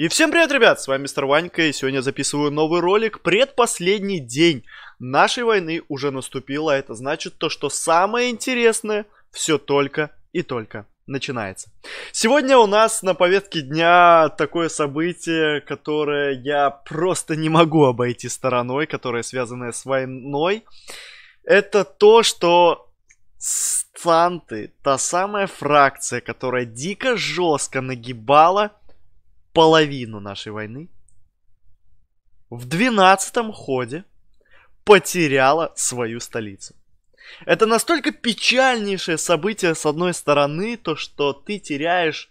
И всем привет, ребят, с вами мистер Ванька, и сегодня я записываю новый ролик. Предпоследний день нашей войны уже наступил, а это значит то, что самое интересное все только и только начинается. Сегодня у нас на повестке дня такое событие, которое я просто не могу обойти стороной, которое связанное с войной. Это то, что станты, та самая фракция, которая дико жестко нагибала половину нашей войны, в 12 ходе потеряла свою столицу. Это настолько печальнейшее событие, с одной стороны, то, что ты теряешь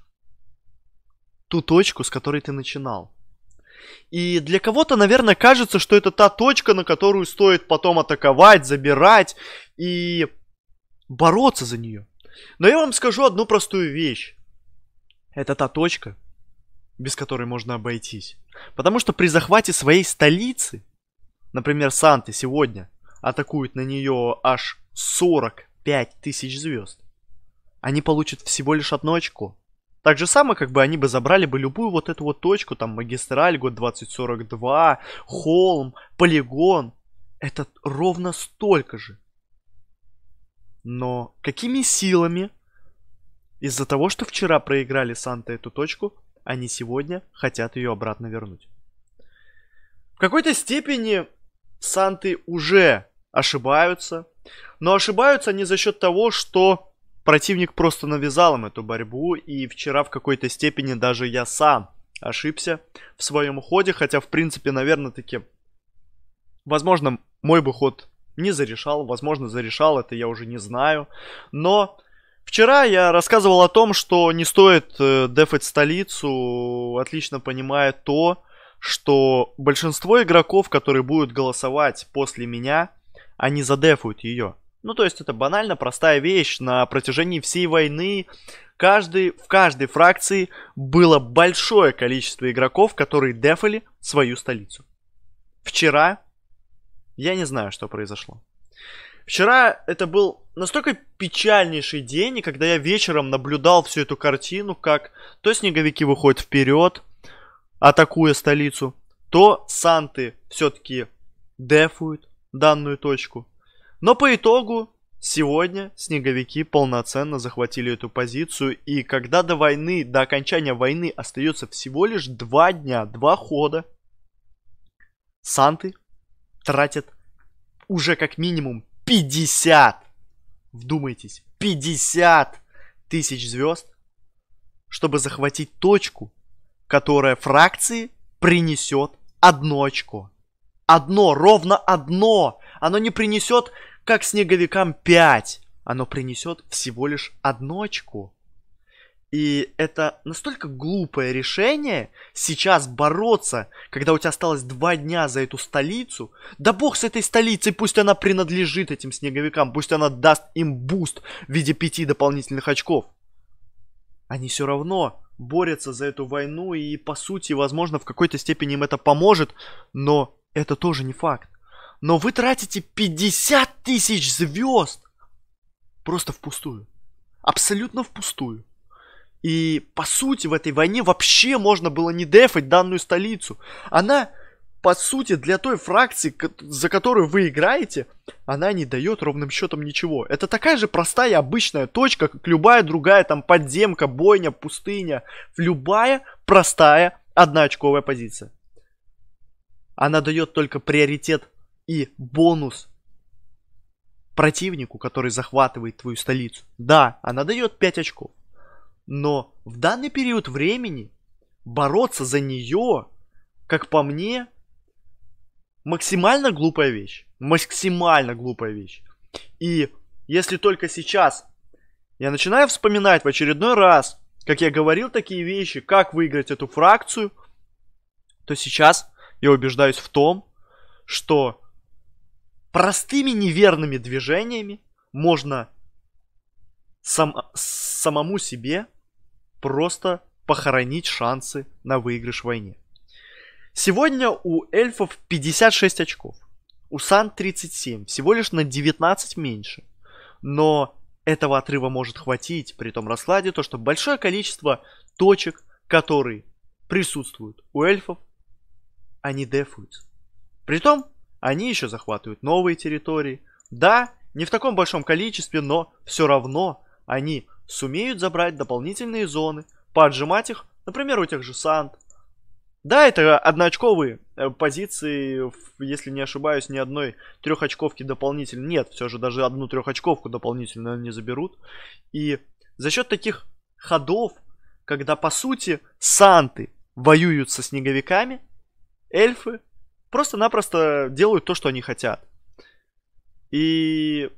ту точку, с которой ты начинал. И для кого-то, наверное, кажется, что это та точка, на которую стоит потом атаковать, забирать и бороться за нее. Но я вам скажу одну простую вещь. Это та точка, без которой можно обойтись. Потому что при захвате своей столицы, например, Санты сегодня, атакуют на нее аж 45 тысяч звезд. Они получат всего лишь одну очко. Так же самое, как бы они бы забрали бы любую вот эту вот точку, там магистраль, год 2042, холм, полигон. Это ровно столько же. Но какими силами из-за того, что вчера проиграли Санта эту точку, они сегодня хотят ее обратно вернуть. В какой-то степени Санты уже ошибаются, но ошибаются они за счет того, что противник просто навязал им эту борьбу, и вчера в какой-то степени даже я сам ошибся в своем ходе, хотя в принципе, наверное, таки, возможно, мой бы ход не зарешал, возможно, зарешал, это я уже не знаю, но Вчера я рассказывал о том, что не стоит э, дефать столицу, отлично понимая то, что большинство игроков, которые будут голосовать после меня, они задефуют ее. Ну, то есть это банально простая вещь. На протяжении всей войны каждый, в каждой фракции было большое количество игроков, которые дефали свою столицу. Вчера я не знаю, что произошло. Вчера это был настолько печальнейший день, и когда я вечером наблюдал всю эту картину, как то снеговики выходят вперед, атакуя столицу, то санты все-таки дефуют данную точку. Но по итогу сегодня снеговики полноценно захватили эту позицию, и когда до войны, до окончания войны остается всего лишь два дня, два хода, санты тратят уже как минимум 50! Вдумайтесь, 50 тысяч звезд, чтобы захватить точку, которая фракции принесет одно очко. Одно, ровно одно. Оно не принесет, как снеговикам, 5. Оно принесет всего лишь одно очко. И это настолько глупое решение сейчас бороться, когда у тебя осталось два дня за эту столицу. Да бог с этой столицей, пусть она принадлежит этим снеговикам, пусть она даст им буст в виде пяти дополнительных очков. Они все равно борются за эту войну, и по сути, возможно, в какой-то степени им это поможет, но это тоже не факт. Но вы тратите 50 тысяч звезд просто впустую. Абсолютно впустую. И по сути в этой войне вообще можно было не дефать данную столицу. Она по сути, для той фракции, за которую вы играете, она не дает ровным счетом ничего. Это такая же простая обычная точка, как любая другая там подземка, бойня, пустыня. Любая простая одноочковая позиция. Она дает только приоритет и бонус противнику, который захватывает твою столицу. Да, она дает 5 очков. Но в данный период времени бороться за нее, как по мне, максимально глупая вещь. Максимально глупая вещь. И если только сейчас я начинаю вспоминать в очередной раз, как я говорил такие вещи, как выиграть эту фракцию, то сейчас я убеждаюсь в том, что простыми неверными движениями можно сам, самому себе просто похоронить шансы на выигрыш в войне. Сегодня у эльфов 56 очков, у Сан 37, всего лишь на 19 меньше. Но этого отрыва может хватить при том раскладе, то что большое количество точек, которые присутствуют у эльфов, они дефуются. Притом, они еще захватывают новые территории. Да, не в таком большом количестве, но все равно они сумеют забрать дополнительные зоны, поджимать их, например, у тех же Сант. Да, это одноочковые э, позиции, если не ошибаюсь, ни одной трехочковки дополнительно. Нет, все же даже одну трехочковку дополнительно не заберут. И за счет таких ходов, когда по сути Санты воюют со снеговиками, эльфы просто-напросто делают то, что они хотят. И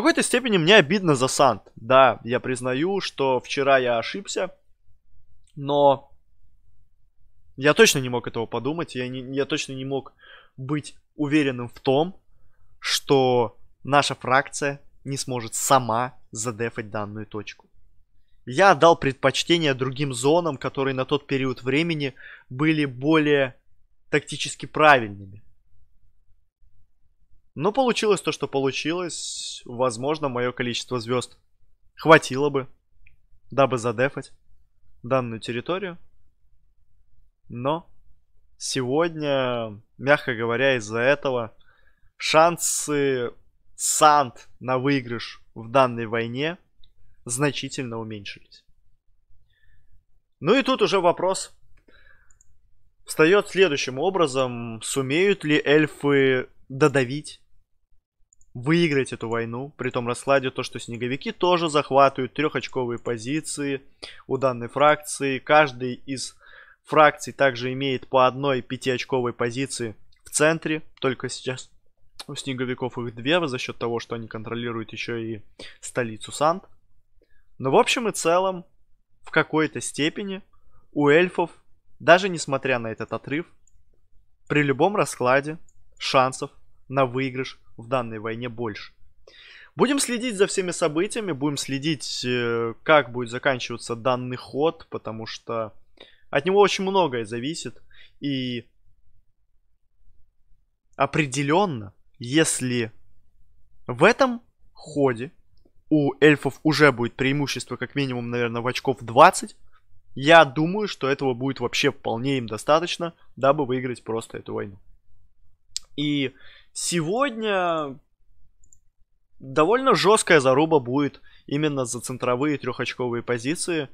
какой-то степени мне обидно за Сант. Да, я признаю, что вчера я ошибся, но я точно не мог этого подумать, я, не, я точно не мог быть уверенным в том, что наша фракция не сможет сама задефать данную точку. Я отдал предпочтение другим зонам, которые на тот период времени были более тактически правильными. Но получилось то, что получилось. Возможно, мое количество звезд хватило бы, дабы задефать данную территорию. Но сегодня, мягко говоря, из-за этого шансы Санд на выигрыш в данной войне значительно уменьшились. Ну и тут уже вопрос встает следующим образом. Сумеют ли эльфы додавить выиграть эту войну. При том раскладе то, что снеговики тоже захватывают трехочковые позиции у данной фракции. Каждый из фракций также имеет по одной пятиочковой позиции в центре. Только сейчас у снеговиков их две за счет того, что они контролируют еще и столицу Сант. Но в общем и целом, в какой-то степени у эльфов, даже несмотря на этот отрыв, при любом раскладе шансов на выигрыш в данной войне больше. Будем следить за всеми событиями, будем следить, э, как будет заканчиваться данный ход, потому что от него очень многое зависит. И определенно, если в этом ходе у эльфов уже будет преимущество как минимум, наверное, в очков 20, я думаю, что этого будет вообще вполне им достаточно, дабы выиграть просто эту войну. И Сегодня довольно жесткая заруба будет именно за центровые трехочковые позиции.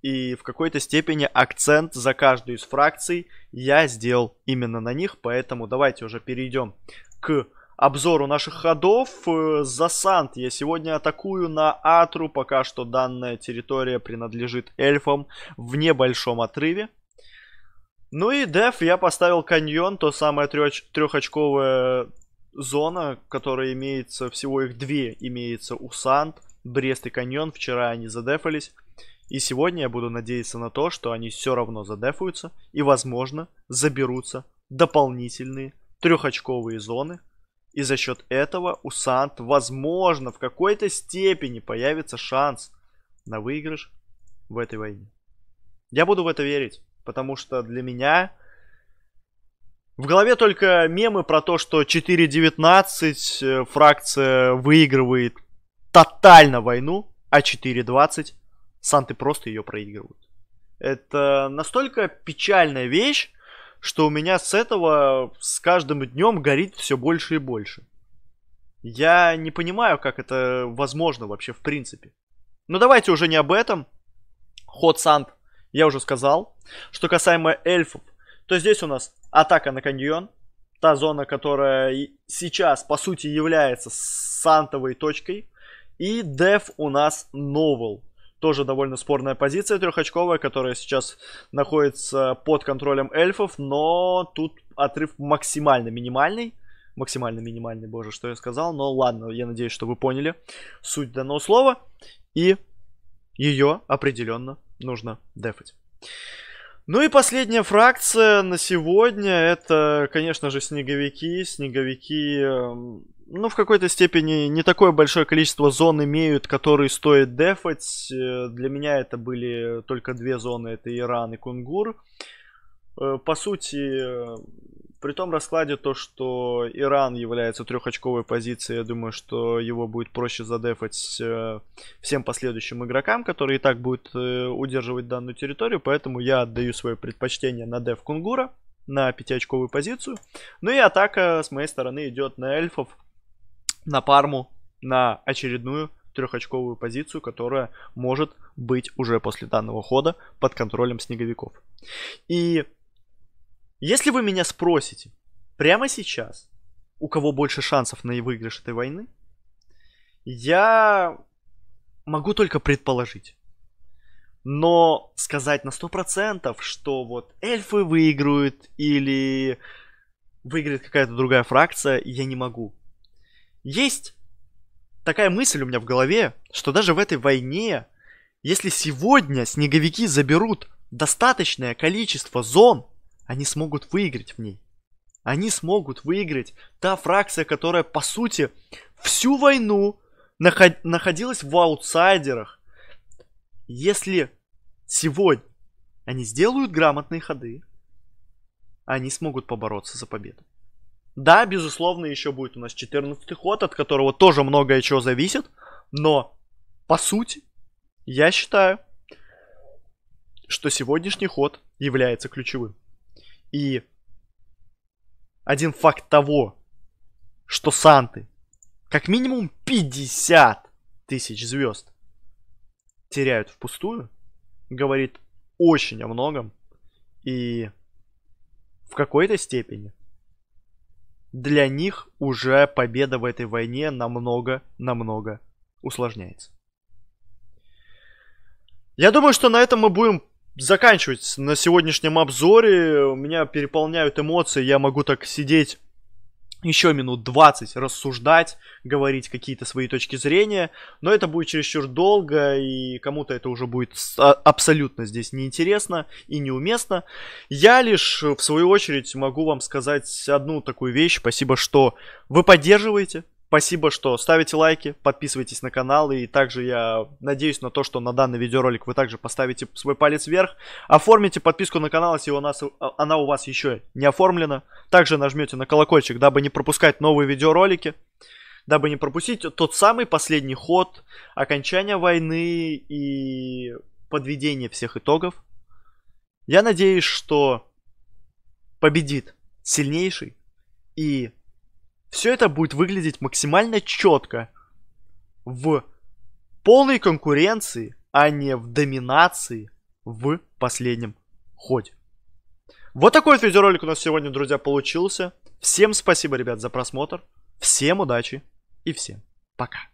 И в какой-то степени акцент за каждую из фракций я сделал именно на них. Поэтому давайте уже перейдем к обзору наших ходов. Э, за Засант. Я сегодня атакую на Атру. Пока что данная территория принадлежит эльфам в небольшом отрыве. Ну и деф я поставил каньон, то самое трех, трехочковое зона, которая имеется, всего их две имеется у Сант, Брест и Каньон, вчера они задефались. И сегодня я буду надеяться на то, что они все равно задефаются и, возможно, заберутся дополнительные трехочковые зоны. И за счет этого у Сант, возможно, в какой-то степени появится шанс на выигрыш в этой войне. Я буду в это верить, потому что для меня в голове только мемы про то, что 4.19 э, фракция выигрывает тотально войну, а 4.20 Санты просто ее проигрывают. Это настолько печальная вещь, что у меня с этого с каждым днем горит все больше и больше. Я не понимаю, как это возможно вообще в принципе. Но давайте уже не об этом. Ход Сант я уже сказал. Что касаемо эльфов, то здесь у нас атака на каньон. Та зона, которая сейчас, по сути, является сантовой точкой. И деф у нас новел. Тоже довольно спорная позиция трехочковая, которая сейчас находится под контролем эльфов, но тут отрыв максимально минимальный. Максимально минимальный, боже, что я сказал. Но ладно, я надеюсь, что вы поняли суть данного слова. И ее определенно нужно дефать. Ну и последняя фракция на сегодня это, конечно же, снеговики. Снеговики, эм, ну, в какой-то степени не такое большое количество зон имеют, которые стоит дефать. Э, для меня это были только две зоны, это Иран и Кунгур. Э, по сути, при том раскладе то, что Иран является трехочковой позицией, я думаю, что его будет проще задефать э, всем последующим игрокам, которые и так будут э, удерживать данную территорию, поэтому я отдаю свое предпочтение на деф Кунгура на пятиочковую позицию. Ну и атака с моей стороны идет на эльфов, на Парму, на очередную трехочковую позицию, которая может быть уже после данного хода под контролем снеговиков. И если вы меня спросите прямо сейчас, у кого больше шансов на выигрыш этой войны, я могу только предположить. Но сказать на сто процентов, что вот эльфы выиграют или выиграет какая-то другая фракция, я не могу. Есть такая мысль у меня в голове, что даже в этой войне, если сегодня снеговики заберут достаточное количество зон, они смогут выиграть в ней. Они смогут выиграть. Та фракция, которая, по сути, всю войну наход- находилась в аутсайдерах. Если сегодня они сделают грамотные ходы, они смогут побороться за победу. Да, безусловно, еще будет у нас 14 ход, от которого тоже многое чего зависит. Но, по сути, я считаю, что сегодняшний ход является ключевым. И один факт того, что Санты как минимум 50 тысяч звезд теряют впустую, говорит очень о многом. И в какой-то степени для них уже победа в этой войне намного-намного усложняется. Я думаю, что на этом мы будем заканчивать на сегодняшнем обзоре. У меня переполняют эмоции, я могу так сидеть еще минут 20 рассуждать, говорить какие-то свои точки зрения, но это будет чересчур долго, и кому-то это уже будет а, абсолютно здесь неинтересно и неуместно. Я лишь, в свою очередь, могу вам сказать одну такую вещь. Спасибо, что вы поддерживаете Спасибо, что ставите лайки, подписывайтесь на канал, и также я надеюсь на то, что на данный видеоролик вы также поставите свой палец вверх, оформите подписку на канал, если у нас, а, она у вас еще не оформлена, также нажмете на колокольчик, дабы не пропускать новые видеоролики, дабы не пропустить тот самый последний ход, окончания войны и подведения всех итогов. Я надеюсь, что победит сильнейший и все это будет выглядеть максимально четко в полной конкуренции, а не в доминации в последнем ходе. Вот такой вот видеоролик у нас сегодня, друзья, получился. Всем спасибо, ребят, за просмотр. Всем удачи и всем пока.